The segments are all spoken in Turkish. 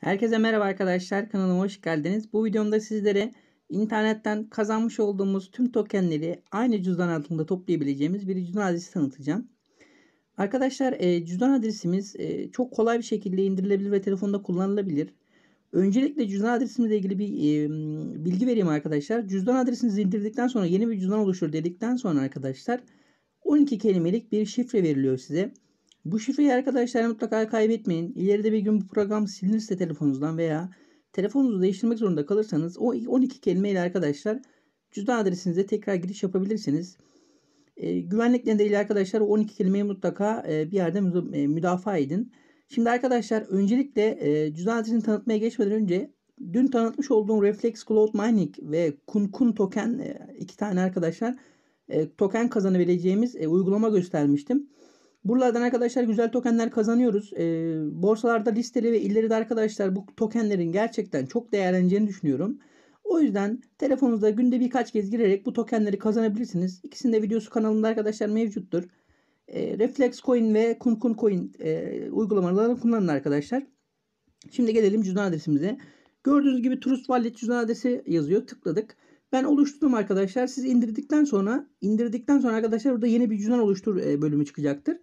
Herkese merhaba arkadaşlar kanalıma hoş geldiniz. Bu videomda sizlere internetten kazanmış olduğumuz tüm tokenleri aynı cüzdan altında toplayabileceğimiz bir cüzdan adresi tanıtacağım. Arkadaşlar e, cüzdan adresimiz e, çok kolay bir şekilde indirilebilir ve telefonda kullanılabilir. Öncelikle cüzdan adresimizle ilgili bir e, bilgi vereyim arkadaşlar. Cüzdan adresinizi indirdikten sonra yeni bir cüzdan oluşur dedikten sonra arkadaşlar 12 kelimelik bir şifre veriliyor size. Bu şifreyi arkadaşlar mutlaka kaybetmeyin. İleride bir gün bu program silinirse telefonunuzdan veya telefonunuzu değiştirmek zorunda kalırsanız o 12 kelimeyle arkadaşlar cüzdan adresinize tekrar giriş yapabilirsiniz. E, güvenlik nedeniyle arkadaşlar o 12 kelimeyi mutlaka e, bir yerde e, müdafaa edin. Şimdi arkadaşlar öncelikle e, cüzdan adresini tanıtmaya geçmeden önce dün tanıtmış olduğum Reflex Cloud Mining ve Kun Kun Token e, iki tane arkadaşlar e, token kazanabileceğimiz e, uygulama göstermiştim. Buralardan arkadaşlar güzel tokenler kazanıyoruz. E, borsalarda listeli ve ileride arkadaşlar bu tokenlerin gerçekten çok değerleneceğini düşünüyorum. O yüzden telefonunuzda günde birkaç kez girerek bu tokenleri kazanabilirsiniz. İkisinin de videosu kanalında arkadaşlar mevcuttur. E, Reflex Coin ve Kun Kun Coin e, uygulamalarını kullanın arkadaşlar. Şimdi gelelim cüzdan adresimize. Gördüğünüz gibi Trust Wallet cüzdan adresi yazıyor. Tıkladık. Ben oluşturdum arkadaşlar. Siz indirdikten sonra indirdikten sonra arkadaşlar burada yeni bir cüzdan oluştur e, bölümü çıkacaktır.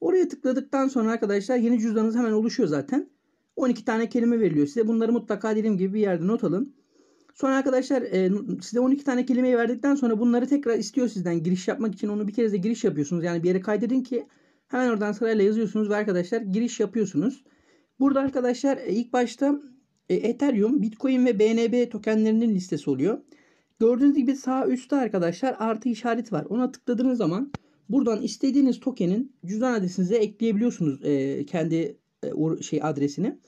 Oraya tıkladıktan sonra arkadaşlar yeni cüzdanınız hemen oluşuyor zaten. 12 tane kelime veriliyor size. Bunları mutlaka dilim gibi bir yerde not alın. Sonra arkadaşlar e, size 12 tane kelimeyi verdikten sonra bunları tekrar istiyor sizden giriş yapmak için. Onu bir kere de giriş yapıyorsunuz. Yani bir yere kaydedin ki hemen oradan sırayla yazıyorsunuz ve arkadaşlar giriş yapıyorsunuz. Burada arkadaşlar e, ilk başta e, Ethereum, Bitcoin ve BNB tokenlerinin listesi oluyor. Gördüğünüz gibi sağ üstte arkadaşlar artı işaret var. Ona tıkladığınız zaman Buradan istediğiniz tokenin cüzdan adresinize ekleyebiliyorsunuz e, kendi e, şey adresini.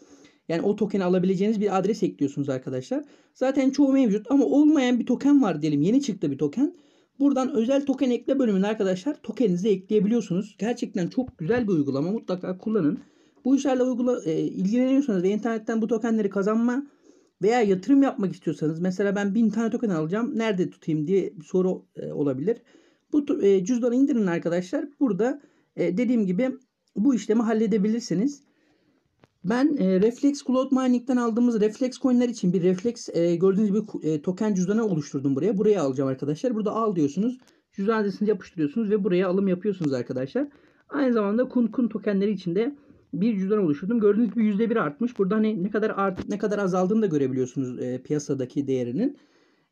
Yani o token alabileceğiniz bir adres ekliyorsunuz arkadaşlar. Zaten çoğu mevcut ama olmayan bir token var diyelim. Yeni çıktı bir token. Buradan özel token ekle bölümüne arkadaşlar tokeninizi ekleyebiliyorsunuz. Gerçekten çok güzel bir uygulama. Mutlaka kullanın. Bu işlerle uygula, e, ilgileniyorsanız ve internetten bu tokenleri kazanma veya yatırım yapmak istiyorsanız mesela ben 1000 tane token alacağım. Nerede tutayım diye bir soru e, olabilir. Bu e, cüzdanı indirin arkadaşlar. Burada e, dediğim gibi bu işlemi halledebilirsiniz. Ben e, Reflex Cloud Mining'den aldığımız Reflex coinler için bir Reflex e, gördüğünüz gibi e, token cüzdanı oluşturdum buraya. Buraya alacağım arkadaşlar. Burada al diyorsunuz. Cüzdan adresini yapıştırıyorsunuz ve buraya alım yapıyorsunuz arkadaşlar. Aynı zamanda Kun Kun tokenleri için de bir cüzdan oluşturdum. Gördüğünüz gibi %1 artmış. Burada hani ne kadar artıp ne kadar azaldığını da görebiliyorsunuz e, piyasadaki değerinin.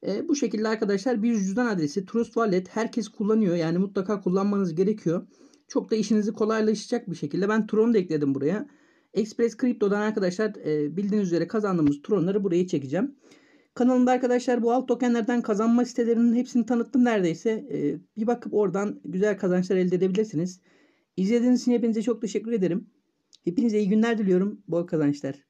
E, bu şekilde arkadaşlar bir cüzdan adresi Trust Wallet herkes kullanıyor. Yani mutlaka kullanmanız gerekiyor. Çok da işinizi kolaylaşacak bir şekilde. Ben Tron da ekledim buraya. Express Crypto'dan arkadaşlar e, bildiğiniz üzere kazandığımız Tron'ları buraya çekeceğim. Kanalımda arkadaşlar bu alt tokenlerden kazanma sitelerinin hepsini tanıttım neredeyse. E, bir bakıp oradan güzel kazançlar elde edebilirsiniz. İzlediğiniz için hepinize çok teşekkür ederim. Hepinize iyi günler diliyorum. Bol kazançlar.